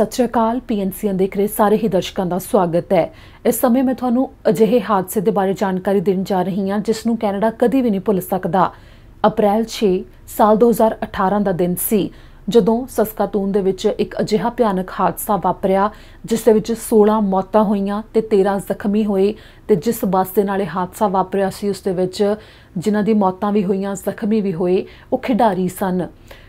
ਸਤਿ ਸ਼੍ਰੀ ਅਕਾਲ ਪੀਐਨਸੀਐਨ ਦੇਖ ਰਹੇ ਸਾਰੇ ਹੀ ਦਰਸ਼ਕਾਂ ਦਾ ਸਵਾਗਤ ਹੈ ਇਸ ਸਮੇਂ ਮੈਂ ਤੁਹਾਨੂੰ ਅਜਿਹੇ ਹਾਦਸੇ ਦੇ ਬਾਰੇ ਜਾਣਕਾਰੀ ਦੇਣ ਜਾ ਰਹੀ ਹਾਂ ਜਿਸ ਨੂੰ ਕੈਨੇਡਾ ਕਦੀ ਵੀ ਨਹੀਂ ਭੁੱਲ ਸਕਦਾ ਅਪ੍ਰੈਲ 6 ਸਾਲ 2018 ਦਾ ਦਿਨ ਸੀ ਜਦੋਂ ਸਸਕਾਤੂਨ ਦੇ ਵਿੱਚ ਇੱਕ ਅਜਿਹਾ ਭਿਆਨਕ ਹਾਦਸਾ ਵਾਪਰਿਆ ਜਿਸ ਦੇ ਵਿੱਚ 16 ਮੌਤਾਂ ਹੋਈਆਂ ਤੇ 13 ਜ਼ਖਮੀ ਹੋਏ ਤੇ ਜਿਸ ਬੱਸ ਦੇ ਨਾਲ ਇਹ ਹਾਦਸਾ ਵਾਪਰਿਆ ਸੀ ਉਸ ਦੇ ਵਿੱਚ ਜਿਨ੍ਹਾਂ ਦੀ ਮੌਤਾਂ ਵੀ ਹੋਈਆਂ ਜ਼ਖਮੀ ਵੀ ਹੋਏ ਉਹ ਖਿਡਾਰੀ ਸਨ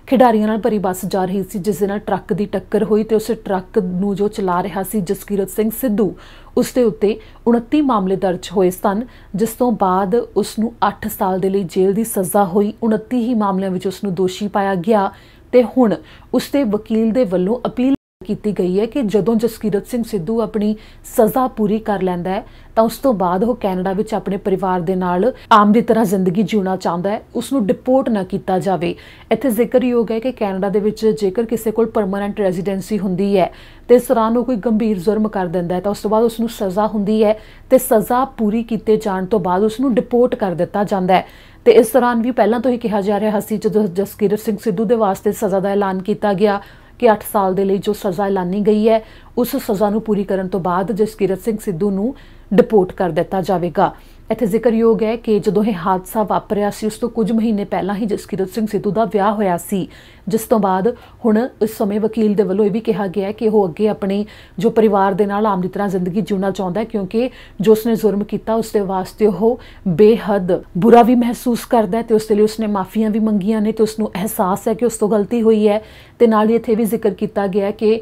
ਖਿਡਾਰੀਆਂ ਨਾਲ ਭਰੀ ਬੱਸ ਜਾ ਰਹੀ ਸੀ ਜਿਸ ਦੇ ਨਾਲ ਟਰੱਕ ਦੀ ਟੱਕਰ ਹੋਈ ਤੇ ਉਸ ਟਰੱਕ ਨੂੰ ਜੋ ਚਲਾ ਰਿਹਾ ਸੀ ਜਸਕੀਰਤ ਸਿੰਘ ਸਿੱਧੂ ਉਸ ਦੇ ਉੱਤੇ 29 ਮਾਮਲੇ ਦਰਜ ਹੋਏ ਸਨ ਜਿਸ ਤੋਂ ਬਾਅਦ ਉਸ ਨੂੰ 8 ਸਾਲ ਦੇ ਲਈ ਜੇਲ੍ਹ ਦੀ ਸਜ਼ਾ ਹੋਈ 29 ਹੀ ਮਾਮਲਿਆਂ ਵਿੱਚ ਉਸ ਨੂੰ ਦੋਸ਼ੀ ਪਾਇਆ ਗਿਆ ਤੇ ਹੁਣ ਉਸਤੇ ਵਕੀਲ ਦੇ ਵੱਲੋਂ ਅਪੀਲ ਕੀਤੀ ਗਈ ਹੈ ਕਿ ਜਦੋਂ ਜਸਕੀਰਤ ਸਿੰਘ ਸਿੱਧੂ ਆਪਣੀ ਸਜ਼ਾ ਪੂਰੀ ਕਰ ਲੈਂਦਾ ਹੈ ਤਾਂ ਉਸ ਤੋਂ ਬਾਅਦ ਉਹ ਕੈਨੇਡਾ ਵਿੱਚ ਆਪਣੇ ਪਰਿਵਾਰ ਦੇ ਨਾਲ ਆਮ ਦੀ ਤਰ੍ਹਾਂ ਜ਼ਿੰਦਗੀ ਜਿਉਣਾ ਚਾਹੁੰਦਾ ਹੈ ਉਸ ਨੂੰ ਡਿਪੋਰਟ ਨਾ ਕੀਤਾ ਜਾਵੇ ਇੱਥੇ ਜ਼ਿਕਰਯੋਗ ਹੈ ਕਿ ਕੈਨੇਡਾ ਦੇ ਵਿੱਚ ਜੇਕਰ ਕਿਸੇ ਕੋਲ ਪਰਮਨੈਂਟ ਰੈਜ਼ੀਡੈਂਸੀ ਹੁੰਦੀ ਹੈ ਤੇ ਇਸ ਨੂੰ ਉਹ ਕੋਈ ਗੰਭੀਰ ਜ਼ੁਰਮ ਕਰ ਦਿੰਦਾ ਹੈ ਤਾਂ ਉਸ ਤੋਂ ਬਾਅਦ ਉਸ ਨੂੰ ਸਜ਼ਾ ਹੁੰਦੀ ਹੈ ਤੇ ਸਜ਼ਾ ਪੂਰੀ ਕੀਤੇ ਜਾਣ ਤੋਂ ਬਾਅਦ ਉਸ ਨੂੰ ਡਿਪੋਰਟ ਕਰ ਦਿੱਤਾ ਜਾਂਦਾ ਹੈ ਤੇ ਇਸ ਦੌਰਾਨ ਵੀ ਪਹਿਲਾਂ ਤੋਂ ਹੀ ਕਿਹਾ ਜਾ ਰਿਹਾ ਸੀ ਜਦੋਂ ਜਸਕੀਰ ਸਿੰਘ ਸਿੱਧੂ ਦੇ ਵਾਸਤੇ ਸਜ਼ਾ ਦਾ ਐਲਾਨ ਕੀਤਾ ਗਿਆ ਕਿ 8 ਸਾਲ ਦੇ ਲਈ ਜੋ ਸਜ਼ਾ ਐਲਾਨੀ ਗਈ ਹੈ ਉਸ ਸਜ਼ਾ ਨੂੰ ਪੂਰੀ ਕਰਨ ਤੋਂ ਬਾਅਦ ਜਸਕੀਰ ਸਿੰਘ ਸਿੱਧੂ ਨੂੰ ਡਿਪੋਰਟ ਕਰ ਦਿੱਤਾ ਜਾਵੇਗਾ ਇੱਥੇ ਜ਼ਿਕਰਯੋਗ ਹੈ ਕਿ ਜਦੋਂ ਇਹ ਹਾਦਸਾ ਵਾਪਰਿਆ ਸੀ ਉਸ ਤੋਂ ਕੁਝ ਮਹੀਨੇ ਪਹਿਲਾਂ ਹੀ ਜਸਕੀਰਤ ਸਿੰਘ ਸਿੱਧੂ ਦਾ ਵਿਆਹ ਹੋਇਆ ਸੀ ਜਿਸ ਤੋਂ ਬਾਅਦ ਹੁਣ ਇਸ ਸਮੇਂ ਵਕੀਲ ਦੇ ਵੱਲੋਂ ਇਹ ਵੀ ਕਿਹਾ ਗਿਆ ਹੈ ਕਿ ਉਹ ਅੱਗੇ ਆਪਣੇ ਜੋ ਪਰਿਵਾਰ ਦੇ ਨਾਲ ਆਮ ਦੀ ਤਰ੍ਹਾਂ ਜ਼ਿੰਦਗੀ ਜੀਉਣਾ ਚਾਹੁੰਦਾ ਹੈ ਕਿਉਂਕਿ ਜੋ ਉਸਨੇ ਜ਼ੁਰਮ ਕੀਤਾ ਉਸ ਦੇ ਵਾਸਤੇ ਉਹ ਬੇਹੱਦ ਬੁਰਾ ਵੀ ਮਹਿਸੂਸ ਕਰਦਾ ਹੈ ਤੇ ਉਸ ਲਈ ਉਸਨੇ ਮਾਫੀਆਂ ਵੀ ਮੰਗੀਆਂ ਨੇ ਤੇ ਉਸ ਨੂੰ ਅਹਿਸਾਸ ਹੈ ਕਿ ਉਸ ਤੋਂ ਗਲਤੀ ਹੋਈ ਹੈ ਤੇ ਨਾਲ ਹੀ ਇੱਥੇ ਵੀ ਜ਼ਿਕਰ ਕੀਤਾ ਗਿਆ ਹੈ ਕਿ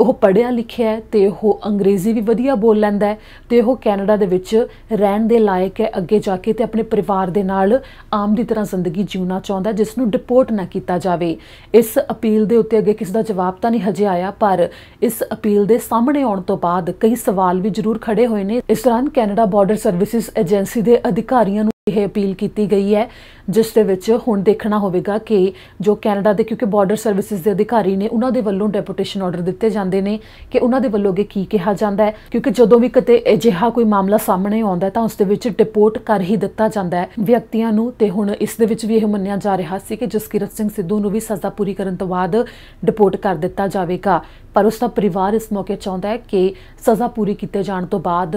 ਉਹ ਪੜਿਆ ਲਿਖਿਆ ਤੇ ਉਹ ਅੰਗਰੇਜ਼ੀ ਵੀ ਵਧੀਆ ਬੋਲ ਲੈਂਦਾ ਹੈ ਤੇ ਉਹ ਕੈਨੇਡਾ ਦੇ ਵਿੱਚ ਰਹਿਣ ਦੇ ਲਾਇਕ ਹੈ ਅੱਗੇ ਜਾ ਕੇ ਤੇ ਆਪਣੇ ਪਰਿਵਾਰ ਦੇ ਨਾਲ ਆਮ ਦੀ ਤਰ੍ਹਾਂ ਜ਼ਿੰਦਗੀ ਜਿਉਣਾ ਚਾਹੁੰਦਾ ਜਿਸ ਨੂੰ ਡਿਪੋਰਟ ਨਾ ਕੀਤਾ ਜਾਵੇ ਇਸ ਅਪੀਲ ਦੇ ਉੱਤੇ ਅੱਗੇ ਕਿਸੇ ਦਾ ਜਵਾਬ ਤਾਂ ਨਹੀਂ ਹਜੇ ਆਇਆ ਪਰ ਇਸ ਅਪੀਲ ਦੇ ਸਾਹਮਣੇ ਆਉਣ ਤੋਂ ਬਾਅਦ ਕਈ ਸਵਾਲ ਵੀ ਜ਼ਰੂਰ ਖੜੇ ਹੋਏ ਨੇ ਇਸ ਦੌਰਾਨ ਕੈਨੇਡਾ ਬਾਰਡਰ ਸਰਵਿਸਿਜ਼ ਏਜੰਸੀ ਦੇ ਅਧਿਕਾਰੀਆਂ ਨੂੰ ਇਹ ਅਪੀਲ ਕੀਤੀ ਗਈ ਹੈ ਜਿਸ ਦੇ ਵਿੱਚ ਹੁਣ ਦੇਖਣਾ ਹੋਵੇਗਾ ਕਿ ਜੋ ਕੈਨੇਡਾ ਦੇ ਕਿਉਂਕਿ ਬਾਰਡਰ ਸਰਵਿਸਿਜ਼ ਦੇ ਅਧਿਕਾਰੀ ਨੇ ਉਹਨਾਂ ਦੇ ਵੱਲੋਂ ਡੈਪੂਟੇਸ਼ਨ ਆਰਡਰ ਦਿੱਤੇ ਜਾਂਦੇ ਨੇ ਕਿ ਉਹਨਾਂ ਦੇ ਵੱਲੋਂ ਅੱਗੇ ਕੀ ਕਿਹਾ ਜਾਂਦਾ ਹੈ ਕਿਉਂਕਿ ਜਦੋਂ ਵੀ ਕਿਤੇ ਅਜਿਹਾ ਕੋਈ ਮਾਮਲਾ ਸਾਹਮਣੇ ਆਉਂਦਾ ਤਾਂ ਉਸ ਦੇ ਵਿੱਚ ਡਿਪੋਰਟ ਕਰ ਹੀ ਦਿੱਤਾ ਜਾਂਦਾ ਹੈ ਵਿਅਕਤੀਆਂ ਨੂੰ ਤੇ ਹੁਣ ਇਸ ਦੇ ਵਿੱਚ ਵੀ ਇਹ ਮੰਨਿਆ ਜਾ ਰਿਹਾ ਸੀ ਕਿ ਜਸਕੀਰਤ ਸਿੰਘ ਸਿੱਧੂ ਨੂੰ ਵੀ ਸਜ਼ਾ ਪੂਰੀ ਕਰਨ ਤੋਂ ਬਾਅਦ ਡਿਪੋਰਟ ਕਰ ਦਿੱਤਾ ਜਾਵੇਗਾ ਪਰ ਉਸ ਦਾ ਪਰਿਵਾਰ ਇਸ ਮੌਕੇ ਚਾਹੁੰਦਾ ਹੈ ਕਿ ਸਜ਼ਾ ਪੂਰੀ ਕੀਤੇ ਜਾਣ ਤੋਂ ਬਾਅਦ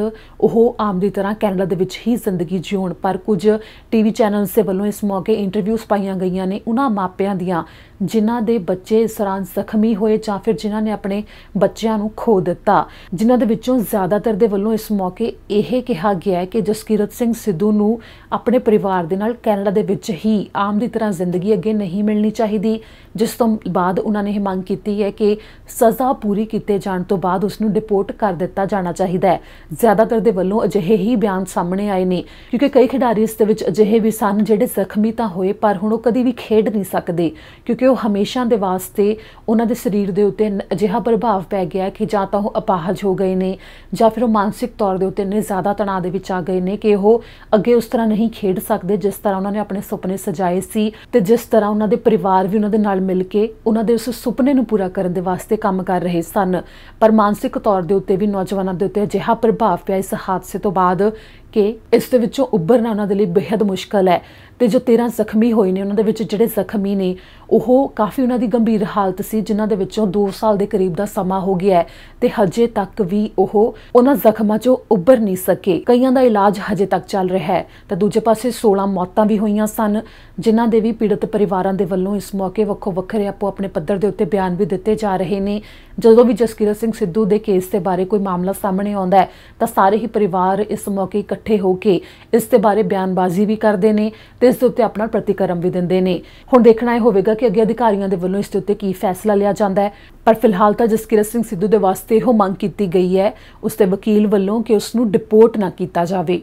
ਉਹ ਆਮ ਦੀ ਤਰ੍ਹਾਂ ਕੈਨੇਡਾ ਦੇ ਵਿੱਚ ਹੀ ਜ਼ਿੰਦਗੀ ਜਿਉਣ ਪਰ ਕੁਝ ਟੀਵੀ ਚੈਨਲਸ ਦੇ ਵੱਲੋਂ ਇਸ ਮੌਕੇ ਇੰਟਰਵਿਊਸ ਪਾਈਆਂ ਗਈਆਂ ਨੇ ਉਹਨਾਂ ਮਾਪਿਆਂ ਦੀਆਂ ਜਿਨ੍ਹਾਂ ਦੇ ਬੱਚੇ ਇਸ ਤਰ੍ਹਾਂ ਜ਼ਖਮੀ ਹੋਏ ਜਾਂ ਫਿਰ ਜਿਨ੍ਹਾਂ ਨੇ ਆਪਣੇ ਬੱਚਿਆਂ ਨੂੰ ਖੋ ਦਿੱਤਾ ਜਿਨ੍ਹਾਂ ਦੇ ਵਿੱਚੋਂ ਜ਼ਿਆਦਾਤਰ ਦੇ ਵੱਲੋਂ ਇਸ ਮੌਕੇ ਇਹ ਕਿਹਾ ਗਿਆ ਹੈ ਕਿ ਜਸਕੀਰਤ ਸਿੰਘ ਸਿੱਧੂ ਨੂੰ ਆਪਣੇ ਪਰਿਵਾਰ ਦੇ ਨਾਲ ਕੈਨੇਡਾ ਦੇ ਵਿੱਚ ਹੀ ਆਮ ਦੀ ਤਰ੍ਹਾਂ ਜ਼ਿੰਦਗੀ ਅੱਗੇ ਨਹੀਂ ਮਿਲਣੀ ਚਾਹੀਦੀ ਜਿਸ ਤੋਂ ਬਾਅਦ ਉਹਨਾਂ ਨੇ ਇਹ ਮੰਗ ਕੀਤੀ ਹੈ ਕਿ ਸਜ਼ਾ ਪੂਰੀ ਕੀਤੇ ਜਾਣ ਤੋਂ ਬਾਅਦ ਉਸ ਨੂੰ ਡਿਪੋਰਟ ਕਰ ਦਿੱਤਾ ਜਾਣਾ ਚਾਹੀਦਾ ਹੈ ਜ਼ਿਆਦਾਤਰ ਦੇ ਵੱਲੋਂ ਅਜਿਹੇ ਹੀ ਬਿਆਨ ਸਾਹਮਣੇ ਆਏ ਨੇ ਕਿਉਂਕਿ ਕਈ ਖਿਡਾਰੀ ਇਸ ਦੇ ਵਿੱਚ ਅਜਿਹੇ ਵੀ ਸਨ ਜਿਹੜੇ ਜ਼ਖਮੀ ਤਾਂ ਹੋਏ ਪਰ ਹੁਣ ਉਹ ਕਦੀ ਵੀ ਖੇਡ ਨਹੀਂ ਸਕਦੇ ਕਿਉਂਕਿ ਕਿਉਂਕਿ ਉਹ ਹਮੇਸ਼ਾ ਦੇ ਵਾਸਤੇ ਉਹਨਾਂ ਦੇ ਸਰੀਰ ਦੇ ਉੱਤੇ ਅਜਿਹਾ ਪ੍ਰਭਾਵ ਪੈ ਗਿਆ ਕਿ ਜਾਂ ਤਾਂ ਉਹ ਅਪਾਹਜ ਹੋ ਗਏ ਨੇ ਜਾਂ ਫਿਰ ਉਹ ਮਾਨਸਿਕ ਤੌਰ ਦੇ ਉੱਤੇ ਨੇ ਜ਼ਿਆਦਾ ਤਣਾਅ ਦੇ ਵਿੱਚ ਆ ਗਏ ਨੇ ਕਿ ਉਹ ਅੱਗੇ ਉਸ ਤਰ੍ਹਾਂ ਨਹੀਂ ਖੇਡ ਸਕਦੇ ਜਿਸ ਤਰ੍ਹਾਂ ਉਹਨਾਂ ਨੇ ਆਪਣੇ ਸੁਪਨੇ ਸਜਾਏ ਸੀ ਤੇ ਜਿਸ ਤਰ੍ਹਾਂ ਉਹਨਾਂ ਦੇ ਪਰਿਵਾਰ ਵੀ ਉਹਨਾਂ ਦੇ ਨਾਲ ਮਿਲ ਕੇ ਉਹਨਾਂ ਦੇ ਉਸ ਸੁਪਨੇ ਨੂੰ ਪੂਰਾ ਕਰਨ ਦੇ ਵਾਸਤੇ ਕੰਮ ਕਰ ਰਹੇ ਸਨ ਪਰ ਮਾਨਸਿਕ ਤੌਰ ਦੇ ਉੱਤੇ ਵੀ ਨੌਜਵਾਨਾਂ ਦੇ ਉੱਤੇ ਅਜਿਹਾ ਪ੍ਰਭਾਵ ਪਿਆ ਇਸ ਹਾਦਸੇ ਤੋਂ ਬਾਅਦ ਕਿ ਇਸ ਦੇ ਵਿੱਚੋਂ ਉੱਭਰਨਾ ਉਹਨਾਂ ਦੇ ਲਈ ਬੇहद ਮੁਸ਼ਕਲ ਹੈ ਤੇ ਜੋ 13 ਜ਼ਖਮੀ ਹੋਏ ਨੇ ਉਹਨਾਂ ਦੇ ਵਿੱਚ ਜਿਹੜੇ ਜ਼ਖਮੀ ਨੇ ਉਹ ਕਾਫੀ ਉਹਨਾਂ ਦੀ ਗੰਭੀਰ ਹਾਲਤ ਸੀ ਜਿਨ੍ਹਾਂ ਦੇ ਵਿੱਚੋਂ 2 ਸਾਲ ਦੇ ਕਰੀਬ ਦਾ ਸਮਾਂ ਹੋ ਗਿਆ ਹੈ ਤੇ ਹਜੇ ਤੱਕ ਵੀ ਉਹ ਉਹਨਾਂ ਜ਼ਖਮਾਂ 'ਚੋਂ ਉੱਭਰ ਨਹੀਂ ਸਕੇ ਕਈਆਂ ਦਾ ਇਲਾਜ ਹਜੇ ਤੱਕ ਚੱਲ ਰਿਹਾ ਹੈ ਤਾਂ ਦੂਜੇ ਪਾਸੇ 16 ਮੌਤਾਂ ਵੀ ਹੋਈਆਂ ਸਨ ਜਿਨ੍ਹਾਂ ਦੇ ਵੀ ਪੀੜਤ ਪਰਿਵਾਰਾਂ ਦੇ ਵੱਲੋਂ ਇਸ ਮੌਕੇ ਵੱਖੋ ਵੱਖਰੇ ਆਪੋ ਆਪਣੇ ਪੱਧਰ ਦੇ ਉੱਤੇ ਬਿਆਨ ਵੀ ਦਿੱਤੇ ਜਾ ਰਹੇ ਨੇ ਜਦੋਂ ਵੀ ਜਸਕੀਰਤ ਸਿੰਘ ਸਿੱਧੂ ਦੇ ਕੇਸ ਦੇ ਬਾਰੇ ਕੋਈ ਮਾਮਲਾ ਸਾਹਮਣੇ ਆਉਂਦਾ ਹੈ ਤਾਂ ਸਾਰੇ ਹੀ ਪਰਿਵਾਰ ਇਸ ਮੌਕੇ ਇਕੱਠੇ ਹੋ ਕੇ ਇਸ ਤੇ ਬਾਰੇ ਬਿਆਨਬਾਜ਼ੀ ਵੀ ਕਰਦੇ ਨੇ ਤੇ ਇਸ ਦੇ ਉੱਤੇ ਆਪਣਾ ਪ੍ਰਤੀਕਰਮ ਵੀ ਦਿੰਦੇ ਨੇ ਹੁਣ ਦੇਖਣਾ ਇਹ ਹੋਵੇਗਾ ਕਿ ਅੱਗੇ ਅਧਿਕਾਰੀਆਂ ਦੇ ਵੱਲੋਂ ਇਸ ਦੇ ਉੱਤੇ ਕੀ ਫੈਸਲਾ ਲਿਆ ਜਾਂਦਾ ਹੈ ਪਰ ਫਿਲਹਾਲ ਤਾਂ ਜਸਕਿਰਤ ਸਿੰਘ ਸਿੱਧੂ ਦੇ ਵਾਸਤੇ ਇਹੋ ਮੰਗ ਕੀਤੀ ਗਈ ਹੈ ਉਸ ਦੇ ਵਕੀਲ ਵੱਲੋਂ ਕਿ ਉਸ ਨੂੰ ਡਿਪੋਰਟ ਨਾ ਕੀਤਾ ਜਾਵੇ